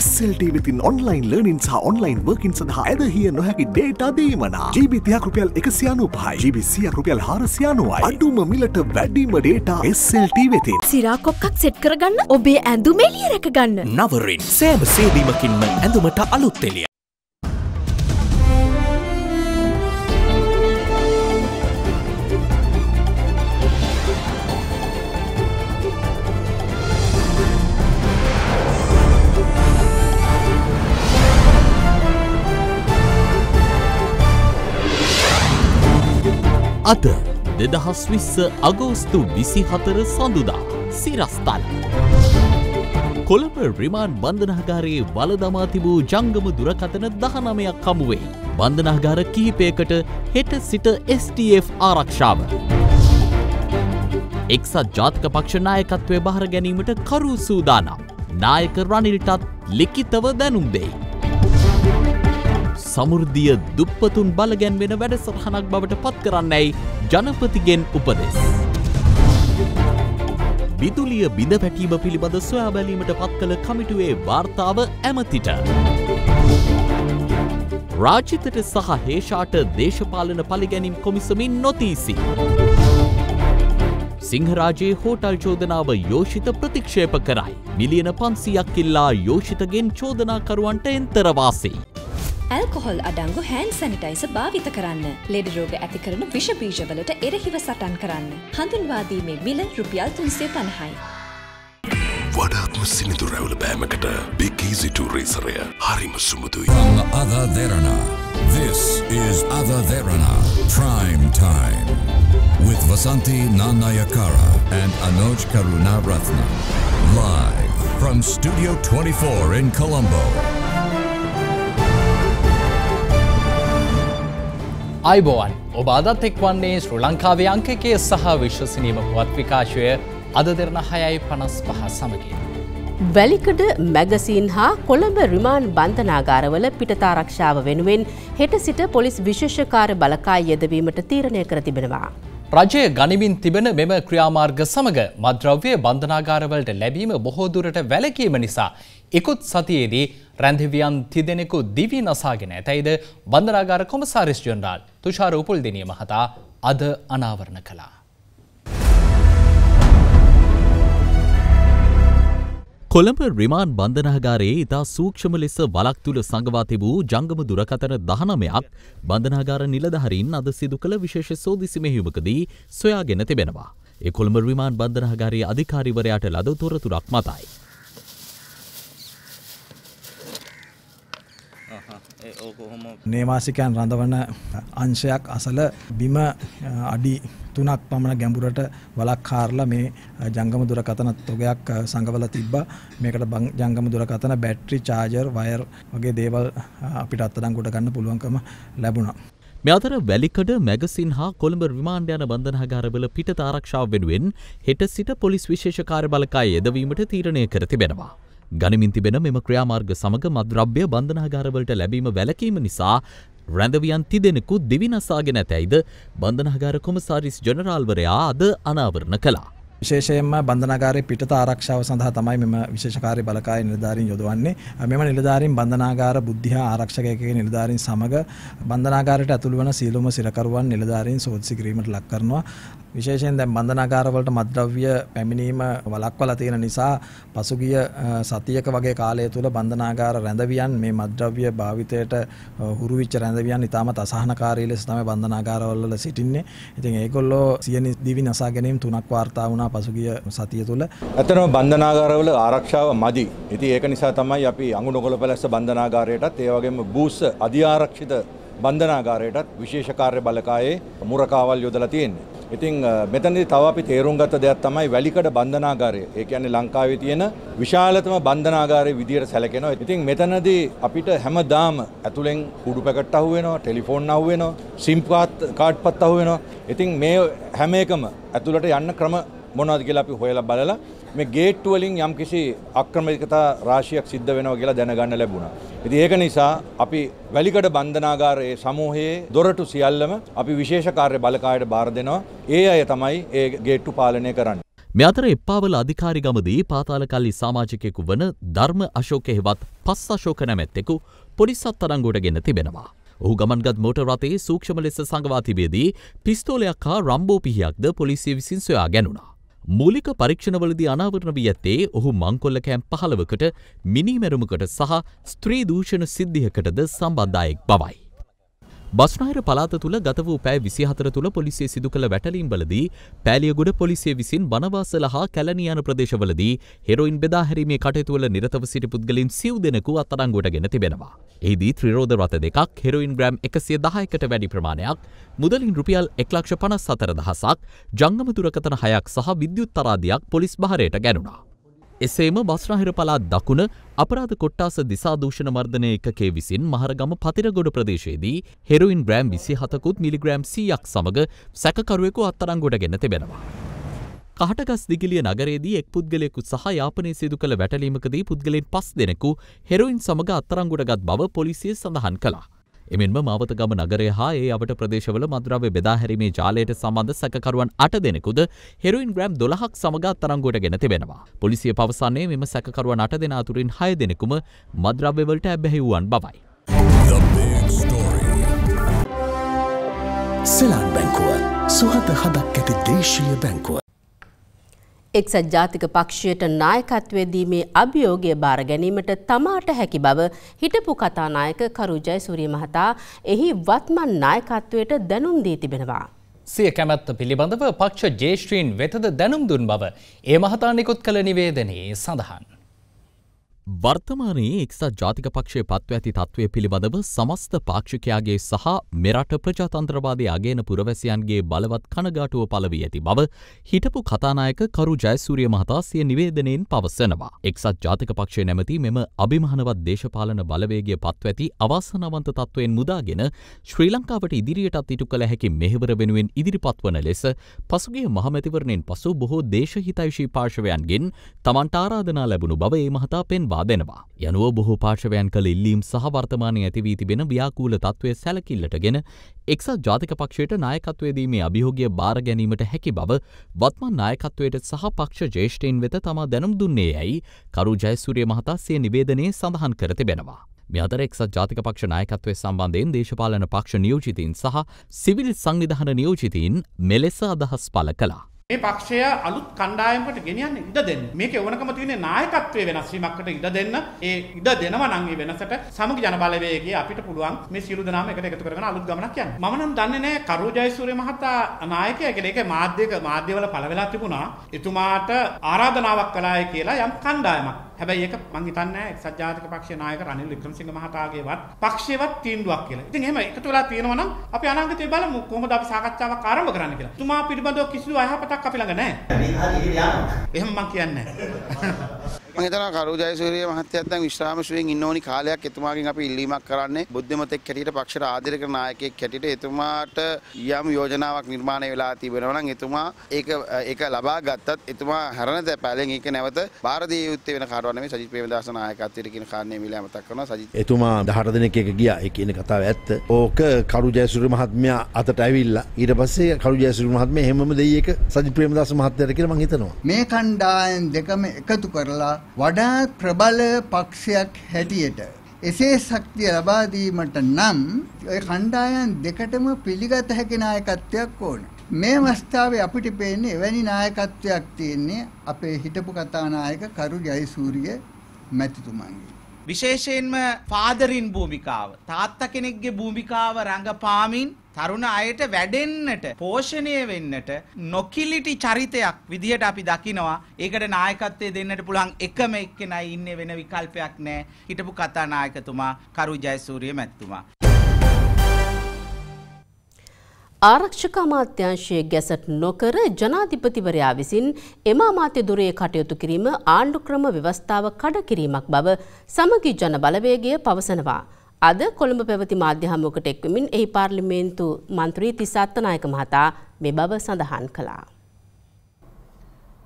SLT විතින් online learning සහ online working සඳහා ඇදහිය නොහැකි ඩේටා දීමනා ජීවිතයක් රුපියල් එකසියනු පහයි ජීවිසියක් රුපියල් හාරසියනුවයි අඩුම මිලට වැඩිම ඩේටා SLT වෙතින් සිරාකොක්කක් සෙට් කරගන්න ඔබේ ඇඳුමෙලිය රැකගන්න නවරින් සෑම සේදීමකින්ම ඇඳුමට අලුත්තෙලිය අද දෙදහස් විස්ස අගෝස්තු විසි හතර සඳුදා සිරස්ථල. කොළඹ රිමාන්් බන්ධනාගාරයේ වලදමා තිබූ ජංගම දුරකතන දහනමයක් කමුවෙයි. බන්ධනාගාර කිහිපයකට හෙට සිට STF ආරක්ෂාව. එක්සත් ජාතික පක්ෂ නායකත්වය බහර ගැනීමට කරු සූදානම්. නායක රනිල්ටත් ලිකිතව දැනුම් දෙයි. සමෘද්ධිය දුප්පතුන් බලගැන්වෙන වැඩසටහනක් බවට පත් කරන්නයි ජනපතිගෙන් උපදෙස්. විදුලිය බිඳ පැටීම පිළිබඳ සොයා බැලීමට පත් කළ කමිටුවේ වාර්තාව ඇමතිට. රාජිතට සහ හේෂාට දේශපාලන පලිගැනිම් කොමිසමින් නොතීසි. සිංහරාජයේ හෝටල් චෝදනාව යෝෂිත ප්‍රතික්ෂේප කරයි. මිලියන පන්සියක් ඉල්ලා යෝෂිතගෙන් චෝදනාකරුවන්ට එන්තරවාසේ. ඇල්කොහොල් අඩංගු හෑන් සැනිටයිස භාවිත කරන්න. ලෙඩ රෝග ඇති කරන විෂබීජවලට එරහිව සටන් කරන්න. හඳුන්වාදීමේ මිල රුපියල් තුන්සේ පණහයි. වඩාත්ම සිනිදු රැවුල බෑමකට බිකීසිටු රේසරය හරිම සුමුතුයි. අද දෙරණ. This is Ada Dherana, Prime Time, with Vasanti Nanayakara and Anoj Karunaratna, live from Studio 24 in Colombo. අයිබෝවන් ඔබ අදත් එක් වන්නේ ශ්‍ර ලංකාවේ අංකකය සහ විශ්වසනීම පුවත් විකාශය අද දෙරන හයයි පනස් පහ සමගින්. වැලිකඩ මැගසින් හා කොළඹ රිමාන් බන්ධනාගාරවල පිටතාරක්ෂාව වෙනුවෙන් හෙට සිට පොලිස් විශේෂකාර බලකා යෙදවීමට තීරණය කර තිබෙනවා. රජය ගනිමින් තිබෙන මෙම ක්‍රියාමාර්ග සමඟ මද්‍රව්‍ය බන්ධනාගාරවලට ලැබීම බොහෝදුරට වැලකීම නිසා එකුත් සතියේදී රැන්දිවියන් තිදෙනෙකු දිවි නසාගෙන ඇතැයිද බන්ධනාගාර කොමසාරිස් ජනරාල් තුෂාර උපුල්දිනිය මහතා අද අනාවරණ කලා. කොළඹ රිමාන් බන්ධනාගාරයේ ඉතා සූක්ෂම ලෙස වලක් තුළ සඟවා තිබූ ජංගම දුරකතන දහනමයක් බන්ධනාගාර නිලධහරින් අද සිදු කළ විශේෂ සෝදිසි මෙහිමකදී සොයාගෙන තිබෙනවා. එකොළඹ රිමාන් බන්ධනාගාරයේ අධිකාරිවරයාට ලද තොරතුරක් මතයි. නේවාසිකයන් රඳවන අංශයක් අසල බිම අඩි තුනක් පමණ ගැඹුරට වලක් කාරලා මේ ජංගම දුරකථන තොගයක් සංගවල තිබ්බා. මේකට ජංගම දුරකථන බැටරි, චාර්ජර්, වයර් වගේ දේවල් අපිට අත්අඩංගුවට ගන්න පුළුවන්කම ලැබුණා. මේ අතර වැලිකඩ මැගසින් හා කොළඹ රිමාන්ඩ යන බන්ධනාගාරවල පිටත ආරක්ෂාව වෙනුවෙන් හෙට සිට පොලිස් විශේෂ කාර්යබලකාය යෙදවීමට තීරණය කර තිබෙනවා. ගනිමින් තිබෙන මෙම ක්‍රියාමාර්ග සමග මද්‍රව්‍ය බන්ධනාගාරවලට ලැබීම වැළකීම නිසා රැඳවියන් තිදෙනෙකු දිවිනසාගෙන ඇතැයිද බන්ධනාගාර කොමසාරිස් ජනරාල්වරයා අද අනාවරණ කළා. විශේෂයෙන්ම බන්ධනාගාරයේ පිටත ආරක්ෂාව සඳහා තමයි මෙම විශේෂකාරී බලකාය නිලධාරීන් යොදවන්නේ. මෙම නිලධාරීන් බන්ධනාගාර බුද්ධිහ ආරක්ෂකයකගේ නිලධාරීන් සමග බන්ධනාගාරයට ඇතුළු වන සියලුම සිරකරුවන් නිලධාරීන් සෝදිසි කිරීමට ලක් කරනවා. විශේෂයෙන් දැන් බන්ධනාගාරවලට මත්ද්‍රව්‍ය පැමිණීම වළක්වලා තියෙන නිසා පසුගිය සතියක වගේ කාලය තුල බන්ධනාගාර රැඳවියන් මේ මත්ද්‍රව්‍ය භාවිතයට හුරු වෙච්ච රැඳවියන් ඉතාමත් අසහනකාරී ලෙස තමයි බන්ධනාගාරවල සිටින්නේ. ඉතින් ඒගොල්ලෝ සියනි දිවි නසා ගැනීම තුනක් වාර්තා වුණා පසුගිය සතිය තුළ. ඇතනම බන්ධනාගාරවල ආරක්ෂාව මදි. ඉති ඒක නිසා තමයි අපි අඟු නොකොල පැලැස්ස බන්ධනාගාරයටත් ඒවගේම බූස අධ්‍යාරක්ෂිත බන්ධනාගාරයටත් විශේෂකාර්ය බලකායේ මුරකාවල් යොදලා තියෙන්නේ. ඉතින් මෙතනදි තව අපි තේරුම් ගත දෙයක් තමයි වැලිකඩ බන්ධනාගාරය. ඒ කියන්නේ ලංකාවේ තියෙන විශාලතම බන්ධනාගාරය විදියට සැලකෙනවා. ඉතින් මෙතනදී අපිට හැමදාම ඇතුලෙන් කුඩු පැකට් අහුවෙනවා, ටෙලිෆෝන් අහුවෙනවා, SIM කාඩ් කාඩ්පත් අහුවෙනවා. ඉතින් මේ හැම එකම ඇතුළට යන්න ක්‍රම මොනවද කියලා අපි හොයලා බලලා මේ ගේට්ටු වලින් යම්කිසි අක්‍රමිකතා රාශියක් සිද්ධ වෙනවා කියලා දැනගන්න ලැබුණා. ඉතින් ඒක නිසා අපි වැලිකඩ බන්ධනාගාරයේ සමූහයේ දොරටු සියල්ලම අපි විශේෂ කාර්ය බලකායට බාර දෙනවා. ඒ අය තමයි ඒ ගේට්ටු පාලනය කරන්නේ. මේ අතර එප්පාවල අධිකාරිගමදී පාතාල කල්ලි සමාජිකයෙකු වන ධර්ම අශෝක හෙවත් පස් අශෝක නැමැත්තෙකු පොලිස් අත්අඩංගුවට ගෙන තිබෙනවා. ඔහු ගමන්ගත් මෝටර් රථයේ සූක්ෂම ලෙස සංගවා තිබේදී පිස්තෝලයක් හා රම්බෝ පිහියක්ද පොලිසිය විසින් සොයා ගැනුණා. මූලික පරීක්ෂණවලදී අනාවරණ වී ඇත්තේ ඔහු මංකොල්ල කෑම් පහළවකට මිනි මැරුමකට සහ ස්ත්‍රී දූෂණ සිද්ධියකටද සම්බන්ධායෙක් බවයි. බස්නාහිර පලාත තුළ ගත වූ පෑ විසි හතර තුළ පොලිසිය සිදු කළ වැටලින් බලදී පෑලියගුඩ පොලිසිය විසින් වනවාසල හා කැලනියන ප්‍රදේශවලදී හෙරොයින් බෙදාහැරීමේ කටයුතුවල නිරතව සිටි පුද්ගලින් සිව් දෙනෙකු අත්අඩංගුවට ගෙන තිබෙනවා. එහිදී ත්‍රිරෝධ රථ දෙකක් හෙරොයින් ග්‍රෑම් එකසිය දහයකට වැඩි ප්‍රමාණයක් මුදලින් රුපියල් එක්ලක්ෂ පනස් සතර දහසක් ජංගම දුරකතන හයක් සහ විද්‍යුත් තරාදියක් පොලිස් භාරයට ගැනුණා. එසේම බස්නාහිර පළාත් දකුණ අපරාධ කොට්ටාස දිසා දූෂණ මර්ධනය එකකේ විසින් මහරගම පතිරගොඩ ප්‍රදේශයේදී හෙරොයින් ග්‍රෑම් විසි හතකුත් මිලිග්‍රෑම් සීයක් සමඟ සැකකරුවෙකු අත්තරංගොඩ ගෙන තිබෙනවා. කහටගස් දිගිලිය නගරේදී එක් පුද්ගලයෙකු සහ යාපනය සිදු කළ වැටලීමකදී පුද්ගලෙන් පස් දෙනෙකු හෙරොයින් සමඟ අත්තරංගොඩගත් බව පොලිසිය සඳහන් කළා. එමෙන්ම මවතගම නගරය හා ඒ අවට ප්‍රදේශවල මද්‍රව්‍ය බෙදාහැරීමේ ජාලයට සම්බන්ධ සැකකරුවන් අට දෙනෙකුද හෙරුයින් ග්‍රෑම් දොළහක් සමග අත්තරංගුවට ගෙන තිබෙනවා. පොලිසිය පවසන්නේ මෙම සැකකරුවන් අට දෙනා අතුරින් හය දෙනෙකුම මද්‍රව්‍යවලට ඇබැහිවුවන් බවයි. සෙලාන් බැංකුව සුහද හදක් ඇති දේශීය බැංකුව. එක්සත් ජාතික පක්ෂයට නායකත්වයේදීමේ අභියෝගය බාර ගැනීමට තමාට හැකි බව හිටපු කතානායක කරුජය සූරිය මහතා එහි වත්මන් නායකත්වයට දැනුම් දී තිබෙනවා. සිය කැමැත්ත පිළිබඳව පක්ෂ ජේෂ්ත්‍රීන් වෙතද දැනුම් දුන් බව ඒ මහතා නිකුත් කළ නිවේදනයේ සඳහන්. වර්තමානයේ එක්සත් ජාතික පක්ෂය පත්ව ඇති තත්ත්වය පිළිබඳව සමස්ත පාක්ෂිකයාගේ සහ මෙරට ප්‍රජාතන්ත්‍රවාදය අගේන පුරවැසියන්ගේ බලවත් කනගාටුව පළවී ඇති බව හිටපු කතානායක කරු ජයසූරිය මහතා සිය නිවේදනයෙන් පවසනවා. එක්සත් ජාතික පක්ෂය නැමති මෙම අභිමහනවත් දේශපාලන බලවේගය පත්ව ඇති අවාසනාවන්ත තත්ත්වයෙන් මුදාගෙන ශ්‍රී ලංකාවට ඉදිරියටත් ඉටු කළ හැකි මෙහෙවර වෙනුවෙන් ඉදිරිපත් වන ලෙස පසුගේ මහමැතිවරණයෙන් පසු බොහෝ දේශහිතයිශී පාර්ශවයන්ගෙන් තමන්ට ආරාධනා ලැබුණු බව ඒ මහතා පෙන්වා ලබා දෙනවා. යනුව බොහෝ පාර්ශවයන් කළ ඉල්ලීම් සහ වර්තමානයේ ඇතිවී තිබෙන ව්‍යාකූල තත්ත්වය සැලකිල්ලටගෙන එක්සත් ජාතික පක්ෂයට නායකත්වය දීමේ අභියෝගය බාර ගැනීමට හැකි බව වත්මන් නායකත්වයට සහ පක්ෂ ජේෂ්ඨයින් වෙත තමා දැනුම් දුන්නේ යැයි කරු ජයසූරිය මහතා සිය නිවේදනයේ සඳහන් කර තිබෙනවා. මෙතර එක්සත් ජාතික පක්ෂ නායකත්වය සම්බන්ධයෙන් දේශපාලන පක්ෂ නියෝජිතීන් සහ සිවිල් සංවිධාන නියෝජිතීන් මෙලෙස අදහස් පළ කළා. මේ පක්ෂය අලුත් කණ්ඩායමකට ගෙනියන්න ඉඩ දෙන්න. මේකේ ඕනකම තියෙන්නේ නායකත්වයේ වෙනස් වීමකට ඉඩ දෙන්න. ඒ ඉඩ දෙනවා නම් මේ වෙනසට සමගි ජනබලවේගයේ අපිට පුළුවන් මේ සියලු දෙනාම එකට එකතු කරගෙන අලුත් ගමනක් යන්න. මම නම් දන්නේ නැහැ කරු ජයසූරිය මහතා නායකයා කියලා. ඒක මාධ්‍යක මාධ්‍යවල පළ වෙලා තිබුණා. එතුමාට ආරාධනාවක් කළාය කියලා යම් කණ්ඩායමක් හැබැයි ඒක මං හිතන්නේ එක්සත් ජාතික පක්ෂයේ නායක රනිල් වික්‍රමසිංහ මහතාගේවත් පක්ෂයේවත් තීන්දුවක් කියලා. ඉතින් එහෙම එකතු වෙලා තියෙනවා නම් අපි අනාගතේ බලමු කොහොමද අපි සාකච්ඡාවක් ආරම්භ කරන්න කියලා. තුමා පිළිබඳව කිසිදු අයහපතක් අපි ළඟ නැහැ. එහෙම මං කියන්නේ නැහැ. මම හිතනවා කරු ජයසූරිය මහත්තයාත් දැන් විශ්‍රාමශුවෙන් ඉන්න ඕනි කාලයක් එතුමාගෙන් අපි ඉල්ලීමක් කරන්නේ බුද්ධිමතෙක් හැටියට පක්ෂයට ආදර කරන නායකයෙක් හැටියට එතුමාට යම් යෝජනාවක් නිර්මාණය වෙලා තිබෙනවා නම් එතුමා ඒක ඒක ලබා ගත්තත් එතුමා හැරෙන තැපැලෙන් ඒක නැවත බාර දිය යුත්තේ වෙන කාරණාවක් නෙමෙයි සජිත් ප්‍රේමදාස නායකත්වයට කියන කාරණේ මිලා මතක් කරනවා සජිත් එතුමා 18 දිනක එක ගියා ඒ කියන කතාව ඇත්ත ඕක කරු ජයසූරිය මහත්මයා අතට ඇවිල්ලා ඊට පස්සේ කරු ජයසූරිය මහත්මයා හැමම දෙයි එක සජිත් ප්‍රේමදාස මහත්මයාට කියලා මම හිතනවා මේ කණ්ඩායම් දෙකම එකතු කරලා වඩා ප්‍රබල පක්ෂයක් හැටියට එසේ ශක්තිය ලබා දීමට නම් ඔය කණ්ඩායම් දෙකටම පිළිගත හැකි නායකත්වයක් ඕන. මේ අවස්ථාවේ අපිට පේන්නේ එවැනි නායකත්වයක් තියෙන්නේ අපේ හිටපු කතානායක කරු ජයසූරිය මැතිතුමන්ගේ. විශේෂයෙන්ම පාදරින් භූමිකාව තාත්තා කෙනෙක්ගේ භූමිකාව රඟපාමින් තරුණ අයට වැඩෙන්නට පෝෂණය වෙන්නට නොකිලිටි චරිතයක් විදිහට අපි දකිනවා ඒකට නායකත්වය දෙන්නට පුළුවන් එකම එක්කෙනයි ඉන්නේ වෙන විකල්පයක් නෑ හිටපු කතානායකතුමා කරු ජයසූරිය මැතිතුමා ආරක්ෂක අමාත්‍යංශයේ ගැසට් නොකර ජනාධිපතිවරයා විසින් එම අමාත්‍ය දුරේ කටයුතු කිරීම ආණ්ඩු ක්‍රම ව්‍යවස්ථාව කඩ කිරීමක් බව සමගි ජන බලවේගය පවසනවා. අද කොළඹ පැවති මාධ්‍ය හමුවකට එක්වමින් එහි පාර්ලිමේන්තු මන්ත්‍රී තිසත්ත නායක මහතා මේ බව සඳහන් කළා.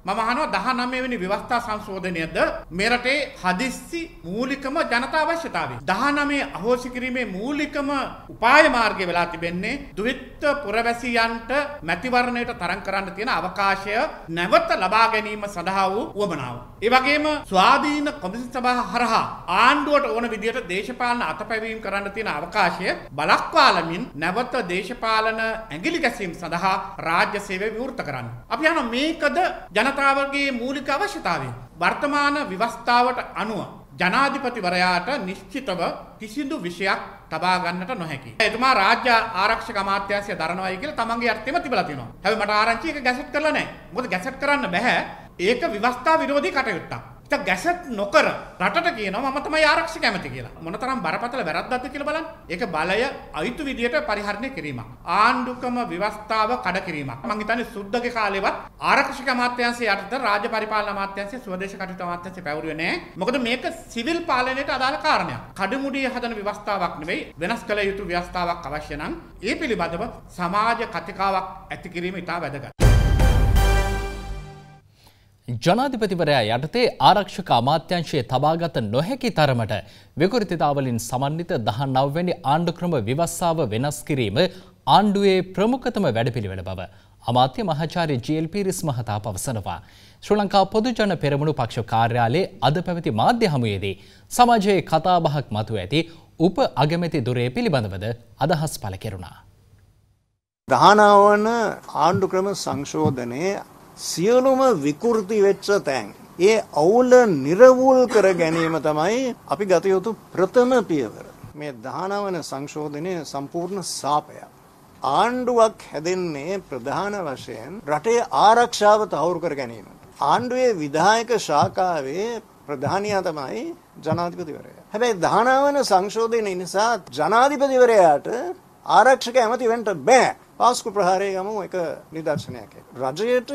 මම අහනවා 19 වෙනි ව්‍යවස්ථා සංශෝධනයද මෙරටේ හදිස්සි මූලිකම ජනතා අවශ්‍යතාවය. 19 අහෝසි කිරීමේ මූලිකම උපාය මාර්ගය වෙලා තිබෙන්නේ ද්විත්ව පුරවැසියන්ට මැතිවරණයට තරඟ කරන්න තියෙන අවකාශය නැවත ලබා ගැනීම සඳහා වූ උවමනාව. ඒ වගේම ස්වාධීන කොමිසම් සභාව හරහා ආණ්ඩුවට ඕන විදිහට දේශපාලන අතපැවීම් කරන්න තියෙන අවකාශය බලක්වාලමින් නැවත දේශපාලන ඇඟිලි ගැසීම් සඳහා රාජ්‍ය සේවය විවෘත කරන්න. අපි අහනවා මේකද ජනතා ජනතාවගේ මූලික අවශ්‍යතාවය. වර්තමාන විවස්ථාවට අනුව ජනාධිපතිවරයාට නිශ්චිතව කිසිදු විෂයක් තබා ගන්නට නොහැකි. එතුමා රාජ්‍ය ආරක්ෂක අමාත්‍යාංශය දරනවායි කියලා තමන්ගේ අර්ථෙම තිබලා තියෙනවා. හැබැයි මට ආරංචි එක ගැසට් කරලා නැහැ. මොකද ගැසට් කරන්න බෑ. ඒක විවස්ථා විරෝධී කටයුත්තක්. ඉතින් ගැසට් නොකර රටට කියනවා මම තමයි ආරක්ෂක ඇමති කියලා. මොනතරම් බරපතල වැරද්දක්ද කියලා බලන්න. ඒක බලය අයිතු විදියට පරිහරණය කිරීමක්. ආණ්ඩුක්‍රම ව්‍යවස්ථාව කඩ කිරීමක්. මම හිතන්නේ සුද්දගේ කාලෙවත් ආරක්ෂක අමාත්‍යාංශය යටතේ රාජ්‍ය පරිපාලන අමාත්‍යාංශය ස්වදේශ කටයුතු අමාත්‍යාංශය පැවරුවේ නැහැ. මොකද මේක සිවිල් පාලනයට අදාළ කාරණයක්. කඩමුඩියේ හදන ව්‍යවස්ථාවක් නෙවෙයි වෙනස් කළ යුතු ව්‍යවස්ථාවක් අවශ්‍ය නම් ඒ පිළිබඳව සමාජ කතිකාවක් ඇති කිරීම ඉතා වැදගත්. ජනාධිපතිවරයා යටතේ ආරක්ෂක අමාත්‍යංශයේ තබාගත නොහැකි තරමට විකෘතිතාවලින් සමන්විත දහන් නවවැනි ආණ්ඩුක්‍රම විවස්සාව වෙනස් කිරීම ආණ්ඩුවේ ප්‍රමුඛතම වැඩපිළිවෙළ බව අමාත්‍ය මහාචාර්ය ජීල් පීරිස් මහතා පවසනවා. ශ්‍රී ලංකා පොදුජන පෙරමුණු පක්ෂ කාර්යාලයේ අද පැවති මාධ්‍ය හමුවේදී සමාජයේ කතාබහක් මතුව ඇති උප අගමැති දුරේ පිළිබඳවද අදහස් පළ කෙරුණා. දහනවන ආණ්ඩුක්‍රම සංශෝධනයේ සියලුම විකෘති වෙච්ච තැන් ඒ අවුල නිර්වූල් කර ගැනීම තමයි අපි ගත යුතු ප්‍රථම පියවර. මේ 19 වන සංශෝධනයේ සම්පූර්ණ සාපය. ආණ්ඩුවක් හැදෙන්නේ ප්‍රධාන වශයෙන් රටේ ආරක්ෂාව තහවුරු කර ගැනීම. ආණ්ඩුවේ විධායක ශාඛාවේ ප්‍රධානියා තමයි ජනාධිපතිවරයා. හැබැයි 19 වන සංශෝධනය නිසා ජනාධිපතිවරයාට ආරක්ෂක ඇමති වෙන්න බෑ. පාස්කු ප්‍රහාරයේ ගමු එක නිදර්ශනයක්. රජයට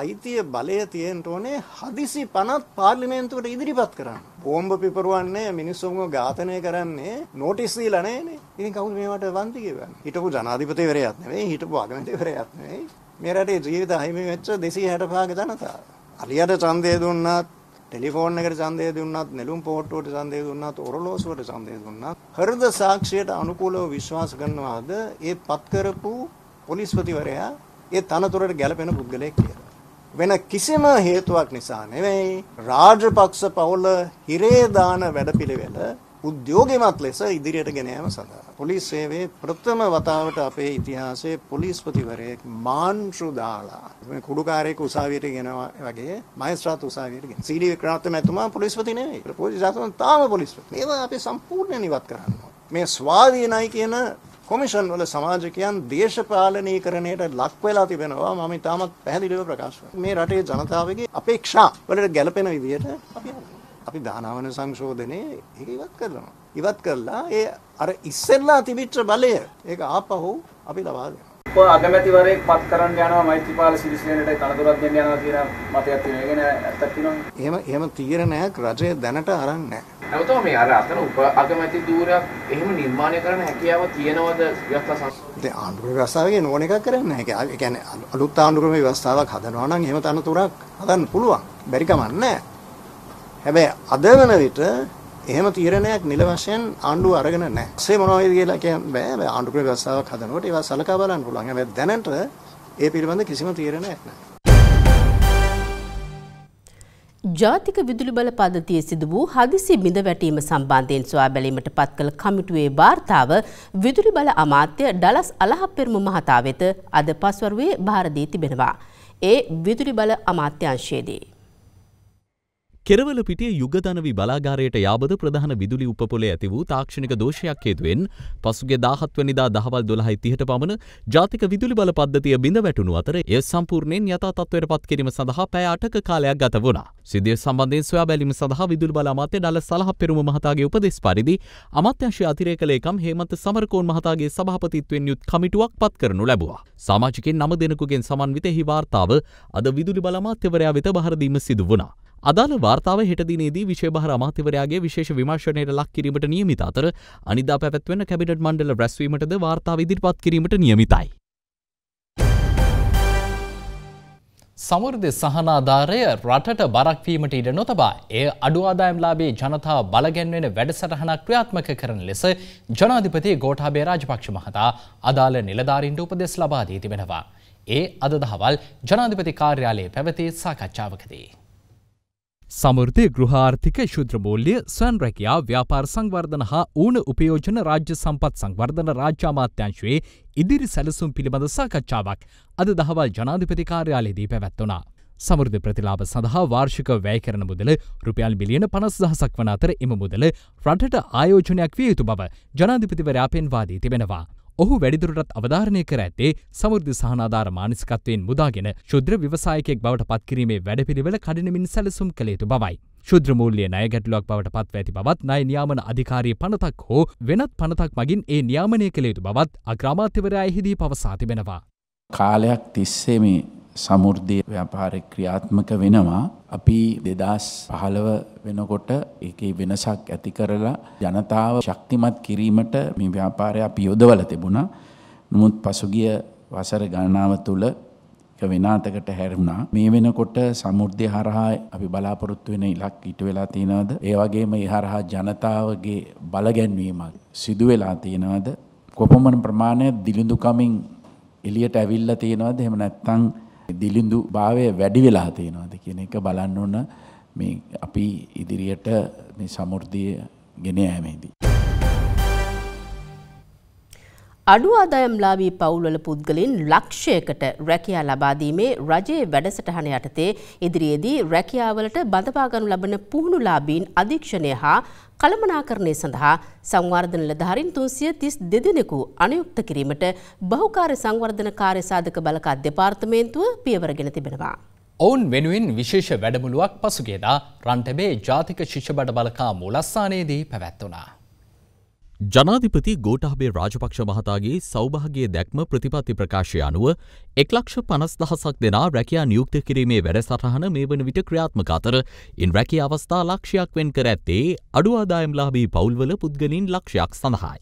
අයිතිය බලය තියෙන්න ඕනේ හදිසි 50ක් පාර්ලිමේන්තුවට ඉදිරිපත් කරන්න. බෝම්බ පිපරුවන්නේ මිනිස්සුන්ව ඝාතනය කරන්නේ නෝටිස් දීලා නැහැනේ. ඉතින් කවුද මේවට වන්දි කියවන්නේ? හිටපු ජනාධිපතිවරයාත් නෙවෙයි, හිටපු අගමැතිවරයාත් නෙවෙයි. මේ රටේ ජීවිත අහිමි වෙච්ච 265ක ජනතාව. අලියට ඡන්දය දුන්නත් ටෙලිෆෝන් එකට ඡන්දය දුන්නත්, නෙළුම් පොහට්ටුවට ඡන්දය දුන්නත්, ඔරලෝසුවට ඡන්දය දුන්නත්, හෘද සාක්ෂියට අනුකූලව විශ්වාස කරනවාද ඒ පත් කරපු පොලිස්පතිවරයා ඒ තනතුරට ගැලපෙන පුද්ගලයෙක් කියලා. වෙන කිසිම හේතුවක් නිසා නෙවෙයි රාජපක්ෂ පවුල හිරේ දාන වැඩපිළිවෙල උද්‍යෝගිමත් ලෙස ඉදිරියට ගෙන යාම සඳහා පොලිස් සේවයේ ප්‍රථම වතාවට අපේ ඉතිහාසයේ පොලිස්පතිවරයෙක් මාන්ෂු දාලා මේ කුඩුකාරයෙක් උසාවියට ගෙනවා වගේ මහේස්ත්‍රාත් උසාවියට ගෙන සීඩී වික්‍රමාර්ථ මැතිතුමා පොලිස්පති නෙවෙයි පොලිස් ශාසන තාම පොලිස්පති මේවා අපි සම්පූර්ණයෙන් ඉවත් කරනවා මේ ස්වාධීනයි කියන කොමිෂන් වල සමාජිකයන් දේශපාලනීකරණයට ලක් වෙලා තිබෙනවා මම තාමත් පැහැදිලිව ප්‍රකාශ කරනවා. මේ රටේ ජනතාවගේ අපේක්ෂා වලට ගැළපෙන විදිහට අපි අපි දානවන සංශෝධනයේ ඒක ඉවත් කරනවා. ඉවත් කරලා ඒ අර ඉස්සෙල්ලා තිබිච්ච බලය ඒක ආපහු අපි ලබා දෙනවා. අගමැතිවරයෙක් පත් කරන්න යනවා මෛත්‍රීපාල සිරිසේනට තනතුරක් දෙන්න යනවා කියන මතයක් තියෙනවා. ඒක නෑ ඇත්තක් තියෙනවද? එහෙම එහෙම තීරණයක් රජය දැනට අරන් නෑ. නැවතම මේ අර අතන උප අගමැති ධූරයක් එහෙම නිර්මාණය කරන්න හැකියාව තියෙනවද ව්‍යවස්ථා දැන් ආණ්ඩුක්‍රම ව්‍යවස්ථාවකින් ඕන එකක් කරන්න නැහැ. ඒ කියන්නේ අලුත් ආණ්ඩුක්‍රම ව්‍යවස්ථාවක් හදනවා නම් එහෙම තනතුරක් හදන්න පුළුවන්. බැරි කමක් නැහැ. හැබැයි අද වෙන විට එහෙම තීරණයක් නිල වශයෙන් ආණ්ඩුව අරගෙන නැහැ. සේ මොනවා වේද කියලා කියන්න බෑ. හැබැයි ආණ්ඩු ක්‍රම ව්‍යවස්ථාවක් හදනකොට ඒවා සලකා බලන්න පුළුවන්. හැබැයි දැනට ඒ පිළිබඳ කිසිම තීරණයක් නැහැ. ජාතික විදුලි බල පද්ධතිය සිදු වූ හදිසි බිඳ වැටීම සම්බන්ධයෙන් සොයා බැලීමට පත් කළ කමිටුවේ වාර්තාව විදුලි බල අමාත්‍ය ඩලස් අලහප්පෙරමු මහතා වෙත අද පස්වරුවේ භාර දී තිබෙනවා. ඒ විදුලි බල අමාත්‍යංශයේදී කෙරවලපිටිය යුගධනවි බලාගාරයට යාබද ප්‍රධාන විදුලි උපපොලේ ඇති වූ තාක්ෂණික දෝෂයක් හේතුවෙන් පසුගිය 17 වෙනිදා දහවල් 12:30ට පමණ ජාතික විදුලි බල පද්ධතිය බිඳ වැටුණු අතර එය සම්පූර්ණයෙන් යථා තත්ත්වයට පත් කිරීම සඳහා පැය 8ක කාලයක් ගත වුණා. සිදුව සම්බන්ධයෙන් සොයා බැලීම සඳහා විදුලි බල අමාත්‍ය ඩලස් සලහ පෙරුම මහතාගේ උපදෙස් පරිදි අමාත්‍යංශයේ අතිරේක ලේකම් හේමන්ත සමරකෝන් මහතාගේ සභාපතිත්වයෙන් යුත් කමිටුවක් පත් කරනු ලැබුවා. සමාජිකයන් 9 දෙනෙකුගෙන් සමන්විත එහි වාර්තාව අද විදුලි බල අමාත්‍යවරයා වෙත බහර දීම සිදු වුණා. අදාළ වාර්තාව හෙටදිනේදී විශේභාර අමාත්‍යවරයාගේ විශේෂ විමර්ශනයට ලක් කිරීමට නියමිත අතර අනිදා පැවැත්වෙන කැබිනට් මණ්ඩල රැස්වීමටද වාර්තාව ඉදිරිපත් කිරීමට නියමිතයි. සමෘද්ධ සහනාධාරය රටට බරක්වීමට ඉඩ නොතබා එය අඩු ආදායම්ලාබේ ජනතා බලගැන්වෙන වැඩසටහනක් ක්‍රියාත්මක කරන ලෙස ජනාධිපති ගෝඨාභය රාජපක්ෂ මහතා අදාළ නිලධාරීන්ට උපදෙස් ලබා දී තිබෙනවා. ඒ අද දහවල් ජනාධිපති කාර්යාලයේ පැවති සාකච්ඡාවකදී. සමෘධය ගෘහාර්ථික ශුද්‍රමූල්ලිය ස්වන්රැකයා ව්‍යාපාර සංවර්ධන හා ඌන උපයෝජන රාජ්‍ය සම්පත් සංවර්ධන රාජ්‍යාමාත්‍යංශයේ ඉදිරි සැලසුම් පිළිබඳ සාකච්ඡාවක් අද දහවල් ජනාධිපති කාර්යාලයේදී පැවැත්වනා. සමෘධ ප්‍රතිලාබ සඳහා වාර්ෂික වැය කරන මුදල රුපියල් මිලියන පනස් දහසක් වන අතර එම මුදල රටට ආයෝජනයක් විය යුතු බව ජනාධිපතිවරයා පෙන්වාදී තිබෙනවා. ඔහු වැඩිදුරටත් අවධාරණය කර ඇත්තේ සමෘද්ධි සහනාධාර මානසිකත්වයෙන් මුදාගෙන ශුද්‍ර ව්‍යවසායකයෙක් බවට පත්කිරීමේ වැඩපිළිවෙල කඩිනමින් සැලසුම් කළ යුතු බවයි. ශුද්‍රමූල්ලිය ණය ගැටලුවක් බවට පත්ව ඇති බවත් ණය නියාමන අධිකාරී පනතක් හෝ වෙනත් පනතක් මගින් ඒ නියාමනය කළ යුතු බවත් අග්‍රාමාත්‍යවරයා එහිදී පවසා තිබෙනවා. කාලයක් තිස්සේ මේ සමුෘද්ධිය ව්‍යාපාරය ක්‍රියාත්මක වෙනවා. අපි දෙදස් පහළව වෙනකොට ඒක වෙනසක් ඇති කරලා ජනතාව ශක්තිමත් කිරීමට මේ ව්‍යාපාරය අපි යොදවල තිබුණා. නමුත් පසුගිය වසර ගණනාව තුළ වෙනාතකට හැරුණා මේ වෙනකොට සමුෘද්ධය හරහා අපි බලාපොරොත්තු වෙන ඉලක් ඉට වෙලා තියෙනවද ඒ වගේම ඒ හරහා ජනතාවගේ බලගැන්වීමක් සිදු වෙලා තියෙනවද කොපමණ ප්‍රමාණය දිලිඳුකමින් එලියට ඇවිල්ලා තියෙනවද එහෙම නැත්නම් දිලිඳු භාවය වැඩි වෙලා තියෙනවාද කියන එක බලන්න ඕන මේ අපි ඉදිරියට මේ සමෘද්ධිය ගෙන යෑමේදී. අඩු ආදායම්ලාභී පවුල්වල පුද්ගලින් ලක්ෂයකට රැකියා ලබාදීමේ රජයේ වැඩසටහන යටතේ ඉදිරියේදී රැකියාවලට බඳපාගනු ලබන පුහුණුලාභීන් අධීක්ෂණය හා කළමනාකරණය සඳහා සංවර්ධන ලධාරින් තුන්සිය තිස් දෙදෙනෙකු අනයුක්ත කිරීමට බහුකාර සංවර්ධන කාර්ය සාධක බලක අධ්‍යපාර්තමේන්තුව පියවරගෙන තිබෙනවා. ඔවුන් වෙනුවෙන් විශේෂ වැඩමුළුවක් පසුගේදා රන්ටබේ ජාතික ශිෂ්‍ය බඩ බලකා මුලස්සානයේදී පැවැත්වනා. ජනාධිපති ගෝටාබේ රාජපක්ෂ මහතාගේ සෞභාගයේ දැක්ම ප්‍රතිපත්ති ප්‍රකාශය අනුව එක්ලක්ෂ පනස් දහසක් දෙනා රැකයා නියුක්ත කිරීමේ වැඩසටහන මේ වන විට ක්‍රියාත්මක අතර ඉන් රැකිය අවස්ථා ලක්ෂයක් වෙන් කර ඇත්තේ අඩු ආදායම්ලාභී පවුල්වල පුද්ගලින් ලක්ෂයක් සඳහායි.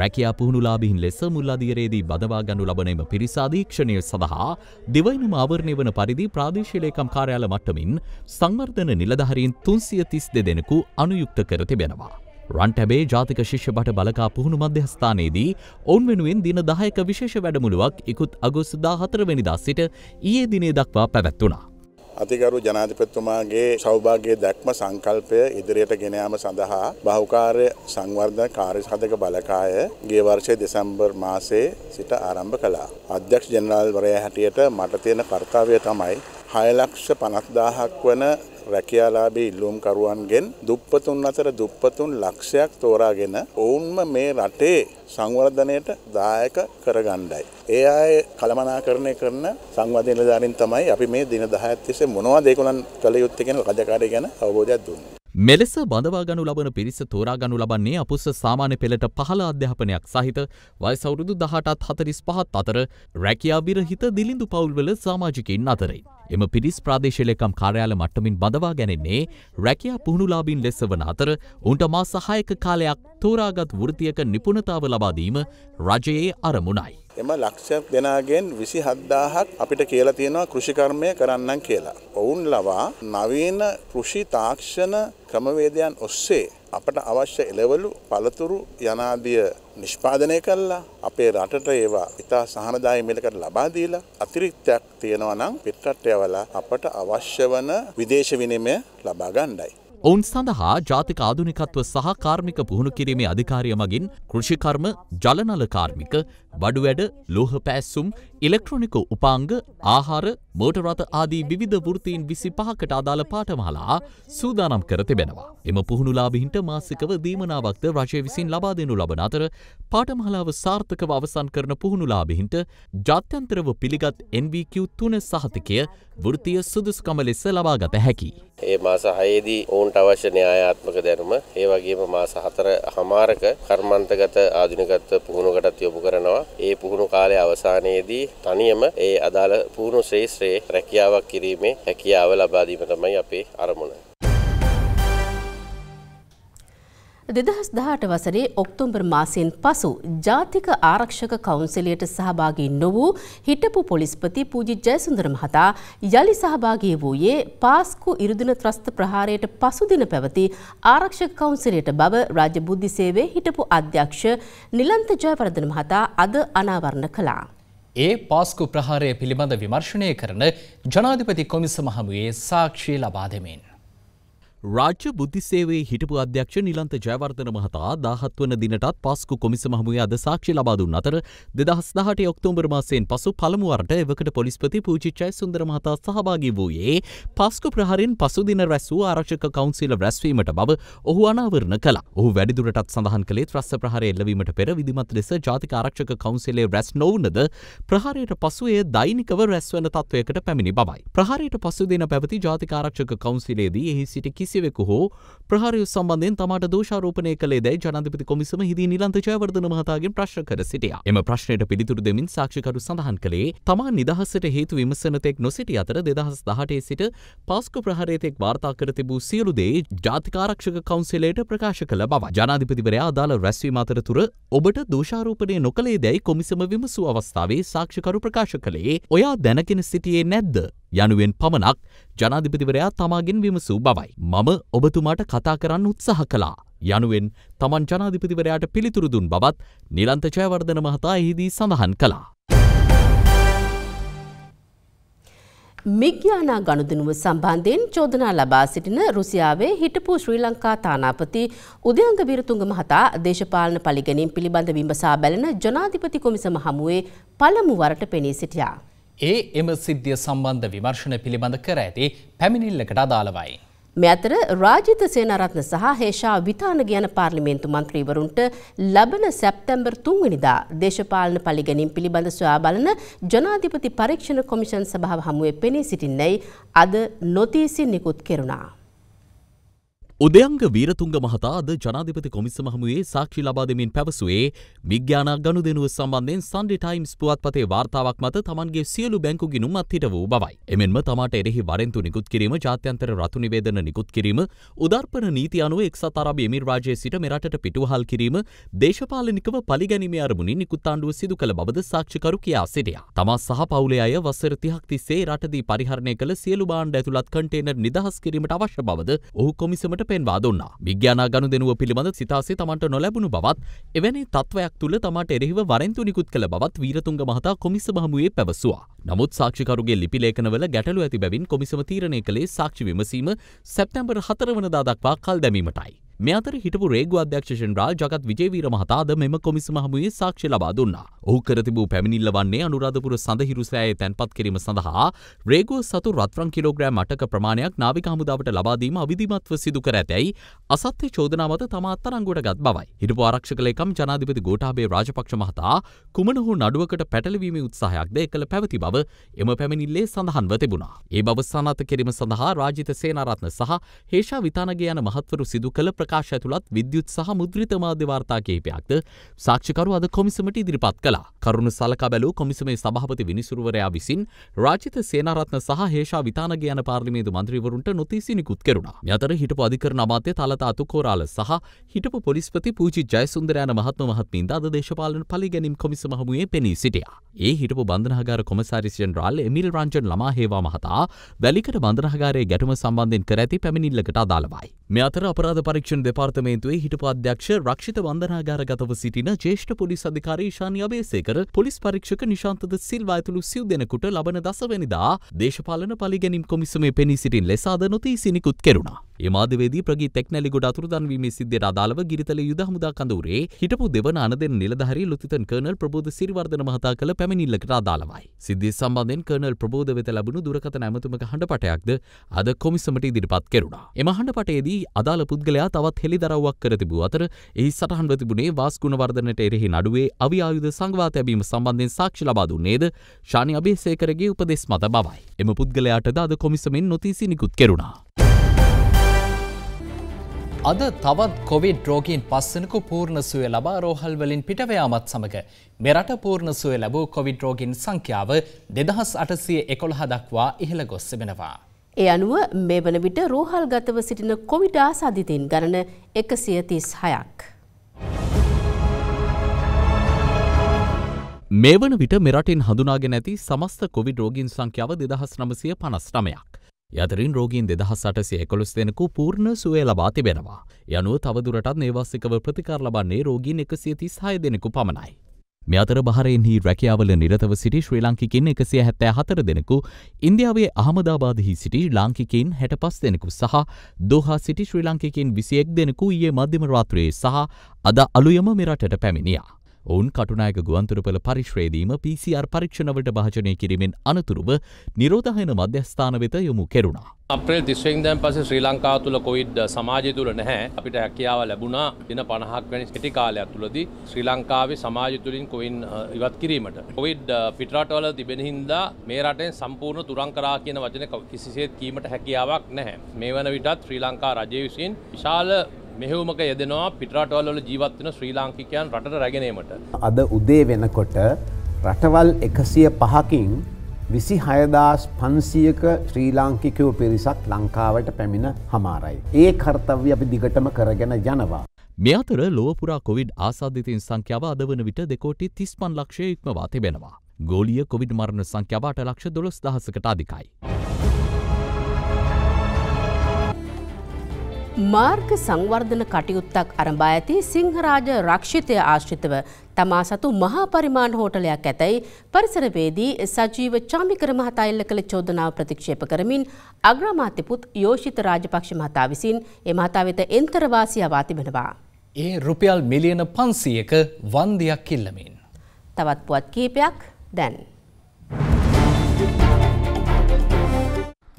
රැකයා පුහුණුලාබිහින් ලෙස මුල් අධියරේදී බදවා ගනු ලබන එම පිරිස අධීක්ෂණය සඳහා දිවයිනම ආවරණය වන පරිදි ප්‍රාදේශීය ලේකම් කාර්යාල මට්ටමින් සංවර්ධන නිලධාරීන් තුන්සිය තිස් දෙදෙනෙකු අනුයුක්ත කර තිබෙනවා. රන්ටැබේ ජාතික ශිෂ්‍ය බට බලකා පුහුණු මධ්‍යස්ථානයේදී ඔවුන් වෙනුවෙන් දින දායක විශේෂ වැඩමුළුවක් ඉකුත් අගෝස්තු දා හතරවැනිදා සිට ඊයේ දිනේ දක්වා පැවැත්වුණා. අතිගරු ජනාධිපතිතුමාගේ සෞභාගයේ දැක්ම සංකල්පය ඉදිරියට ගෙන යාම සඳහා බහුකාර්ය සංවර්ධන කාර්යසාධක බලකාය ගිය වර්ෂයේ දෙසැම්බර් මාසයේ සිට ආරම්භ කළා. අධ්‍යක්ෂ ජනරාල්වරයා හැටියට මට තියෙන කර්තව්‍යය තමයි 6 ලක්ෂ 50000ක් වන රැකියාලාභී ඉල්ලුම්කරුවන්ගෙන් දුප්පතුන් අතර දුප්පතුන් ලක්ෂයක් තෝරාගෙන ඔවුන්ම මේ රටේ සංවර්ධනයට දායක කරගණ්ඩයි. ඒ අය කළමනාකරණය කරන සංවධ නිලධාරින් තමයි අපි මේ දින දහඇත්තිසේ මොනවා දෙකුණන් කළ යුත්තකෙන රජකාරය ගැන අවබෝධයක් දුන්න. මෙලෙස බඳවාගනු ලබන පිරිස තෝරාගනු ලබන්නේ අපුස්ස සාමාන්‍ය පෙළට පහළ අධ්‍යාපනයක් සහිත වයස අවුරුදු 18ත් 45ත් අතර රැකියා විරහිත දිලිඳු පවුල්වල සමාජිකයින් අතරයි. එම පිරිස් ප්‍රාදේශලයකම් කාර්යාල මට්ටමින් බඳවා ගැනෙන්නේ රැකයා පුහුණුලාබීන් ලෙස වන අතර උන්ට මා සහයක කාලයක් තෝරාගත් වෘතියක නිපුණතාව ලබාදීම රජයේ අරමුණයි. එම ලක්ෂයක් දෙනාගෙන් 27000ක් අපිට කියලා තියෙනවා කෘෂිකර්මය කරන්නම් කියලා. ඔවුන් ලවා නවීන කෘෂි තාක්ෂණ ක්‍රමවේදයන් ඔස්සේ අපට අවශ්‍ය එළවලු පළතුරු යනාදිය නිෂ්පාදනය කළා අපේ රටට ඒවා ඉතා සහනදායි මිලකට ලබා දීලා අතිරික්තයක් තියෙනවා නම් පිටරට යවලා අපට අවශ්‍ය වන විදේශ විනිමය ලබා ගන්නයි ඔවුන් සඳහා ජාතික ආධුනිකත්ව සහ කාර්මික පුහුණු කිරීමේ අධිකාරිය මගින් කෘෂිකර්ම ජලනල කාර්මික බඩු වැඩ ලෝහ පෑස්සුම් ඉලෙක්ට්‍රොනික උපාංග ආහාර මෝටරත ආදී විධ වෘතීන් විසි පහකට අදාළ පාටමහලා සූදානම් කර තිබෙනවා. එම පුහුණුලාබිහින්ට මාසිකව දීමනාවක්ද රජය විසින් ලබා දෙනු ලබන අතර පාටමහලාව සාර්ථකව අවසන් කරන පුහුණුලාබිහින්ට ජාත්‍යන්තරව පිළිගත් NVQ තුන සහතිකය වෘතිය සුදුස්කම ලෙස ලබාගත හැකි. ඒ මාස හයේදී ඔවුන්ට අවශ්‍ය න්‍යායාත්මක දැනුම ඒ වගේම මාස හතර හමාරක කර්මන්තගත ආධුනිකත්ව පුහුණුකටත් යොමු කරනවා. ඒ පුහුණු කාලය අවසානයේදී තනියම ඒ අදාළ පුහුණු ශ්‍රේෂ්ත්‍රයේ රැකියාවක් කිරීමේ හැකියාව ලබා දීම තමයි අපේ අරමුණ. දෙදහස් දහට වසරේ ඔක්තෝම්බර් මාසයෙන් පසු ජාතික ආරක්ෂක කවුන්සිලයට සහභාගී නොවූ හිටපු පොලිස්පති පූජි ජයසුන්දර මහතා යළි සහභාගී වූයේ පාස්කු ඉරුදින ත්‍රස්ත ප්‍රහාරයට පසුදින පැවති ආරක්ෂක කවුන්සිලයට බව රාජ්‍ය බුද්ධි සේවයේ හිටපු අධ්‍යක්ෂ නිලන්ත ජයවර්ධන මහතා අද අනාවරණ කළා. ඒ පාස්කු ප්‍රහාරය පිළිබඳ විමර්ශනය කරන ජනාධිපති කොමිස මහමුවේ සාක්ෂි ලබාදමෙන්. රාජ්‍ය බුද්ධිසේවේ හිටපු අධ්‍යක්ෂ නිලන්ත ජයවර්ධන මහතා දාහත් වන දිනටත් පස්කු කොමිස මහමුවේ අද සාක්ෂි ලබා දුන් අතර දෙදහස් දහට ඔක්තෝබර් මාසයෙන් පසු පළමුවරට එවකට පොලිස්පති පූචිච්චයි සුන්දර මහතා සහභාගී වූයේ පස්කු ප්‍රහරින් පසු දින රැස් වූ ආරක්ෂක කවුන්සිල රැස්වීමට බව ඔහු අනාවරණ කළා. ඔහු වැඩිදුරටත් සඳහන් කළේ ත්‍රස්ස ප්‍රහාරය එල්ලවීමට පෙර විධිමත් ලෙස ජාතික ආරක්ෂක කවුන්සිලේ රැස් නොවුනද ප්‍රහාරයට පසු එය දෛනිකව රැස්වන තත්වයකට පැමිණි බවයි. ප්‍රහාරයට පසු දින පැවති ජාතික ආරක්ෂක කවුන්සිලේදී එහි සිටි කිසි සිවෙකු හෝ ප්‍රහාරය සම්බන්ධෙන් තමට දෝෂාරෝපනය කළේ දැයි ජනධපති කොමිසම හිදී නිලන්ත ජයවර්ධන මහතාගෙන් ප්‍රශ්න කර සිටියා. එම ප්‍රශ්නයට පිළිතුරු දෙමින් සාක්ෂිකරු සඳහන් කළේ තමා නිදහසට හේතු විමසනතෙක් නොසිටි අතර දෙදහස් දහටේ සිට පාස්කු ප්‍රහාරයතෙක් වාර්තා කර තිබූ සියලු දේ ජාතිකාරක්ෂක කවන්සිලයට ප්‍රකාශ කළ බව ජනාධිපතිවරයා අදාළ රැස්වීම අතරතුර ඔබට දෝෂාරෝපණය නොකළේ දැයි කොමිසම විමසූ අවස්ථාවේ සාක්ෂිකරු ප්‍රකාශ කළේ ඔයා දැනගෙන සිටියේ නැද්ද යනුවෙන් පමණක් ජනාධිපතිවරයා තමාගෙන් විමසූ බවයි. මම ඔබතුමාට කතා කරන්න උත්සාහ කළා. යනුවෙන් තමන් ජනාධිපතිවරයාට පිළිතුරු දුන් බවත් නිලන්ත ජයවර්ධන මහතා එහිදී සඳහන් කළා. මිග්‍යානා ගණුදනුව සම්බන්ධයෙන් චෝදනා ලබා සිටින රුසියාවේ හිටපු ශ්‍රී ලංකා තානාපති උදයංග විරතුංග මහතා දේශපාලන පලිගැනීම් පිළිබඳ විමසා බැලන ජනාධිපති කොමිසම හමුවේ පළමු වරට පෙනී සිටියා. ඒ එම සිද්ධිය සම්බන්ධ විමර්ශන පිළිබඳ කර ඇති පැමිණිල්ලකට අදාළවයි. මෙ අතර රාජිත සේනරත්න සහ හේෂා විතාන ගැන පාර්ලිමේන්තු මන්ත්‍රීවරුන්ට ලබන සැප්තැම්බර් තුන්වනිදා දේශපාලන පලිගැනින් පිළිබඳ සොයා බලන ජනාධිපති පරීක්ෂණ කොමිෂන් සභාව හමුවේ පෙනී සිටින්නැයි අද නොතීසි නිකුත් කෙරුණා. උදයංග වීරතුංග මහතා අද ජනාධිපති කොමිසම හමුවේ සාක්ෂි ලබා දෙමින් පැවසුවේ විද්‍යානා ගනුදෙනුව සම්බන්ධයෙන් සන්ඩේ ටයිම්ස් පුවත්පතේ වාර්තාවක් මත තමන්ගේ සියලු බැංකු ගිණුම් අත්හිට වූ බවයි. එමෙන්ම තමාට එරෙහි වරෙන්තු නිකුත් කිරීම ජාත්‍යන්තර රතු නිවේදන නිකුත් කිරීම උදර්පණ නීති අනුව එක්සත් අරාබ් එමිර් රාජ්‍යයේ සිට මෙරටට පිටුවහල් කිරීම දේශපාලනිකව පලිගැනීමේ අරමුණින් නිකුත් ආණ්ඩුව සිදු කළ බවද සාක්ෂිකරු කියා සිටියා. තමා සහ පවුලේ අය වසර 30ක් තිස්සේ රටදී පරිහරණය කළ සියලු භාණ්ඩ ඇතුළත් කන්ටේනර් නිදහස් කිරීමට අවශ්‍ය බවද ඔහු කොමිසමට සභාවට පෙන්වා දුන්නා. විද්‍යානා ගණු දෙනුව පිළිබඳ සිතාසේ තමන්ට නොලැබුණු බවත් එවැනි තත්ත්වයක් තුළ තමට එරෙහිව වරෙන්තු නිකුත් කළ බවත් වීරතුංග මහතා කොමිසම හමුවේ පැවසුවා. නමුත් සාක්ෂිකරුගේ ලිපි ලේඛනවල ගැටලු ඇති බැවින් කොමිසම තීරණය කළේ සාක්ෂි විමසීම සැප්තැම්බර් හතර වනදා දක්වා කල් දැමීමටයි. මේ අතර හිටපු රේගු අධ්‍යක්ෂෂන් රාල් ජගත් විජේවීර මහතාද මෙම කොමිසම හමුවේ සාක්ෂි ලබා දුන්නා. ඔහු කර තිබූ පැමිණිල්ල වන්නේ අනුරාධපුර සඳහිරු සෑයේ තැන්පත් කිරීම සඳහා රේගුව සතු රත්රන් කිලෝග්‍රෑම් අටක ප්‍රමාණයක් නාවික හමුදාවට ලබා දීම අවිධිමත්ව සිදු කර ඇතැයි අසත්‍ය චෝදනා මත තම අත්තරංගුවට ගත් බවයි. හිටපු ආරක්ෂක ලේකම් ජනාධිපති ගෝඨාභය රාජපක්ෂ මහතා කුමන හෝ නඩුවකට පැටලවීමේ උත්සාහයක්ද එකළ පැවති බව එම පැමිණිල්ලේ සඳහන්ව තිබුණා. ඒ බව සනාථ කිරීම සඳහා රාජිත සේනාරත්න සහ හේෂා විතානගේ යන මහත්වරු සිදු කළ ප්‍රකාශ ඇතුළත් විද්‍යුත් සහ මුද්‍රිත මාධ්‍ය වාර්තා කිහිපයක්ද සාක්ෂිකරු අද කොමිසමට ඉදිරිපත් කළා. කරුණු සලකා බැලූ කොමිසමේ සභාපති විනිසුරුවරයා විසින් රාජිත සේනාරත්න සහ හේෂා විතානගේ යන පාර්ලිමේන්තු මන්ත්‍රීවරුන්ට නොතීසි නිකුත් කෙරුණා. මේ අතර හිටපු අධිකරණ අමාත්‍ය තලතා අතුකෝරාල සහ හිටපු පොලිස්පති පූජි ජයසුන්දර යන මහත්ම මහත්මීන්ද අද දේශපාලන පරිගැනීම් කොමිසම හමුවේ පෙනී සිටියා. ඒ හිටපු බන්ධනාගාර කොමසාරිස් ජෙනරාල් එමිල් රංජන් ළමා හේවා මහතා වැලිකඩ බන්ධනාගාරයේ ගැටුම සම්බන්ධයෙන් කර ඇති පැමිණිල්ලකට අදාළවයි. මෙ අතර අපරාධ පරීක්ෂණ දෙපාර්තමේන්තුවේ හිටපු අධ්‍යක්ෂ රක්ෂිත වන්දනාගාරගතව සිටින ජේෂ්ඨ පොලිස් අධිකාරී ශානි අබේසේකර පොලිස් පරීක්ෂක නිශාන්තද සිල්වා ඇතුළු සිව් දෙනෙකුට ලබන දසවැනිදා දේශපාලන පලිගැනීම් කොමිසමේ පෙනී සිටින් ලෙසාද නොතී සිනිකුත් කෙරුණා. එමාදවේදී ප්‍රගී තෙක්නැලිගොඩ අතුරුදන්වීමේ සිද්ධියට අදාළව ගිරිතල යුද හමුදා කඳවුරේ හිටපු දෙවන අනදෙන් නිලධාරී ලුතිතන් කර්නල් ප්‍රබෝධ සිරිවර්ධන මහතා කළ පැමිණිල්ලකට අදාළවයි. සිද්ධිය සම්බන්ධයෙන් කර්නල් ප්‍රබෝධ වෙත ලැබුණු දුරකථන ඇමතුමක හඬපටයක්ද අද කොමිසමට ඉදිරිපත් කෙරුණා. එම හඬපටයේදී වී අදාළ පුද්ගලයා තවත් හෙළිදරව්වක් කර තිබූ අතර එහි සටහන්ව තිබුණේ වාස් ගුණවර්ධනට එරෙහි නඩුවේ අවි ආයුධ සංවා තැබීම සම්බන්ධයෙන් සාක්ෂි ලබා දුන්නේද ශානි අබේසේකරගේ උපදෙස් මත බවයි. එම පුද්ගලයාට ද අද කොමිසමෙන් නොතීසි නිකුත් කෙරුණා. අද තවත් කොවිඩ් රෝගීන් පස්සනකු පූර්ණසුවය ලබා රෝහල් වලින් පිටවයාමත් සමඟ මෙරට පූර්ණසුවය ලැබූ කොවිඩ් රෝගින් සංඛ්‍යාව දෙදහස් අටසිය එකොළහ දක්වා ඉහළ ගොස්සබෙනවා. ඒ අනුව මේ වන විට රෝහල් ගතව සිටින කොවිඩ ආසාධිතයින් ගණන එකසිය තිස් හයක්. මේ වන විට මෙරටින් හඳුනාගෙන ඇති සමස්ත කොවිඩ රෝගීන් සංඛ්‍යාව දෙදහස් නමසය පනස් නමයක්. යතරින් රෝගීන් දෙදහස් අටසේ එකොළොස් දෙනෙකු පූර්ණ සුවය ලබා තිබෙනවා. යනුව තවදුරටත් නේවාසිකව ප්‍රතිකාර ලබන්නේ රෝගීන් එකසිය තිස් හය දෙනෙකු පමණයි. මේ අතර බහරෙන්හි රැකියාවල නිරතව සිටි ශ්‍රී ලාංකිකින් එකසිය හැත්තෑ හතර දෙනෙකු ඉන්දියාවේ අහමදාබාදහි සිටි ලාංකිකින් හැට පස් දෙනෙකු සහ දොහා සිටි ශ්‍රී ලාංකිකින් විසියෙක් දෙනෙකු ඊයේ මධ්‍යම රාත්‍රයේ සහ අද අලුයම මෙරටට පැමිණියා. ඔවුන් කටුනායක ගුවන්තුරපල පරිශ්්‍රේදීම PCR පරීක්ෂණවට භාජනය කිරීමෙන් අනතුරුව නිරෝධහයන මධ්‍යස්ථාන වෙත යොමු කෙරුණා. අපේ දිස්වෙන්දන් පස ශ්‍රී ලංකා තුළ කොයිඩ් සමාජය තුළ නැහැ අපිට හැකියාව ලැබුණා දින පණහක් වැනි කෙටි කාලයක් තුළද ශ්‍රී ලංකාවේ සමාජ තුළින් කොයින් ඉවත් කිරීමට. කොයිඩ් පිටරටවල තිබෙන හින්දා මේ රටෙන් සම්පූර්ණ තුරංකරා කියන වචන කිසිසේත් කීමට හැකියාවක් නැහැ. මේ වන විටත් ශ්‍රී ලංකා රජය විසින් විශාල මෙහෙවුමක යෙදෙනවා පිටරටවල්ල ජීවත්වන ශ්‍රී ලාංකිකයන් රට රැගෙනීමට. අද උදේ වෙනකොට රටවල් එකසිය පහකින් විසි හයදාස් පන්සියක ශ්‍රී ලාංකිකයෝ පිරිසක් ලංකාවට පැමිණ හමාරයි. ඒ කර්තව්‍ය අපි දිගටම කරගෙන ජනවා. මෙ අතර ලෝපුරා කොවිඩ් ආසාධිතයන් සංඛ්‍යාව අද වන විට දෙකෝටි තිස්පන් ලක්ෂය ඉක්මවා තිබෙනවා. ගෝලිය කොවිඩ් මරණ සංඛ්‍යාවට ලක්ෂ දොළොස් දහසකට අධිකයි. මාර්ග සංවර්ධන කටයුත්තක් අරඹා ඇති සිංහරාජ රක්ෂිතය ආශ්‍රිතව තමා සතු මහා පරිමාණ හෝටලයක් ඇතැයි පරිසරවේදී සජීව චාමිකර මහතා එල්ල කළ චෝදනාව ප්‍රතික්ෂේප කරමින් අග්‍රාමාත්‍යපුත් යෝෂිත රාජපක්ෂ මහතා විසින් ඒ මහතා වෙත එන්තරවාසිය අවා තිබෙනවා. ඒ රුපියල් මිලියන පන්සියක වන්දියක් කිල්ලමින්. තවත් පුවත් කීපයක් දැන්.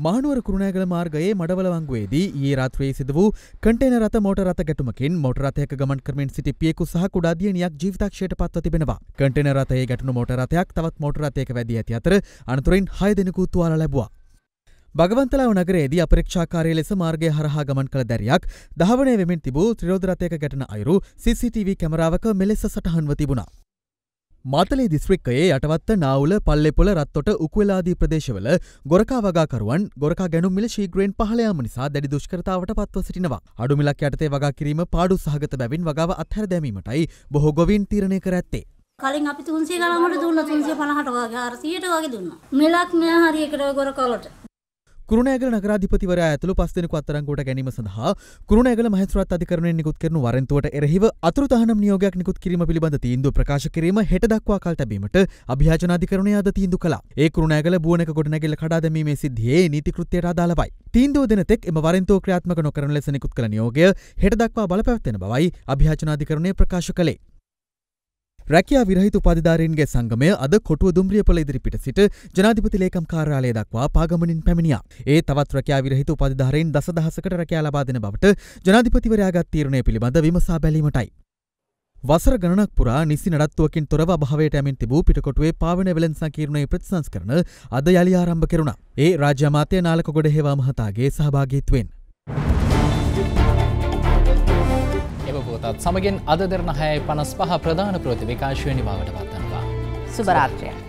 මහනුවර කුරුණෑගල මාර්ගයේ මඩවලවංගුවේදී ඊයේ රාත්‍රියේ සිදු වූ කන්ටේනර් රථ මෝටර් රථ ගැටුමකින් මෝටර් රථයක ගමන් කරමින් සිටි පියෙකු සහ කුඩා දියණියක් ජීවිතක්ෂයට පත්ව තිබෙනවා. කන්ටේනර් රථයේ ගැටුණු මෝටර් රථයක් තවත් මෝටර් රථයක වැදී ඇති අතර අනතුරින් 6 දෙනෙකු තුවාල ලැබුවා. ගවන්තලාව නගරේදී අපරක්ෂාකාරය ලෙස මාර්ගය හරහා ගමන් කළ දැරියක් දහවනය වෙමින් තිබූ ත්‍රරෝධරථයක ගැටන අයුරු CCTV කැමරාවක මෙලෙස සටහන්ව තිබුණා. මාතලේ දිස්ත්‍රික්කයේ යටවත්ත නාවුල පල්ලෙපොල රත්තොට උකුවෙලාදී ප්‍රදේශවල ගොරකා වගාකරුවන් ගොරකා ගැනුම්මිල ශීග්‍රයෙන් පහලයාම නිසා දැඩි දුෂ්කරතාවට පත්ව සිටිනවා. අඩුමිලක් යටතේ වගා කිරීම පාඩු සහගත බැවින් වගාව අත්හැර දැමීමටයි බොහෝ ගොවින් තීරණය කර ඇත්තේ. කලින් අපි තුන්සේ ගලමට දුන්න තුන්සේ පනහට වගේ අර සියට වගේ දුන්න. මෙලක් මෙයා හරි එකට ගොර කොලට කුරුණෑගල නගරාධිපතිවරයා ඇතුළු පස් දෙනෙකු අත්අඩංගුවට ගැනීම සඳහා කුරුණෑගල මහේස්ත්‍රාත් අධිකරණයෙන් නිකුත් කරන වරෙන්තුවට එරෙහිව අතුරු තහනම් නියෝගයක් නිකුත් කිරීම පිළිබඳ තීන්දුව ප්‍රකාශ කිරීම හෙට දක්වා කල් තැබීමට අභියාචන අධිකරණය අද තීන්දුව කළා. ඒ කුරුණෑගල බුවනක ගොඩනැගිල්ල කඩා දැමීමේ සිද්ධියේ නීති කෘත්‍යයට අදාළවයි. තීන්දුව දෙන තෙක් එම වරෙන්තුව ක්‍රියාත්මක නොකරන ලෙස නිකුත් කළ නියෝගය හෙට දක්වා බලපැවැත්වෙන බවයි අභියාචන අධිකරණය ප්‍රකාශ කළේ. රැකයා විරහිත පධධාරීන්ගේ සංගමය අද කොටුව දුම්රිය පල ඉදිරිපිට සිට ජනාධිපති ලේකම් කාරාලය දක්වා පාගමනින් පැමිණියා. ඒ තවත් රැකයා විරහිත පධධාරයෙන් දසදහසකට රැකයා ලබාදෙන බවට ජනාධිපතිවරයාගත් තීරණය පිළිබඳ විමසා බැලීමටයි. වසර ගණනක් පුරා නිසි නඩත්තුවකින් තොරව භාවයට ඇමින් තිබූ පිටකොටුවේ පාවන වෙලන් සංකීර්ණයේ ප්‍රතිසංස්කරන අද යළි ආරම්භ කෙරුණා. ඒ රාජ්‍යමාතය නාලකොගොඩ හේවා මහතාගේ සහභාගීත්වෙන්. වාර්තාත් සමගෙන් අද දෙරන හැයි පනස් පහ ප්‍රධාන ප්‍රති විකාශවනි බවට පත්වනවා. සුභරාත්‍රයක්.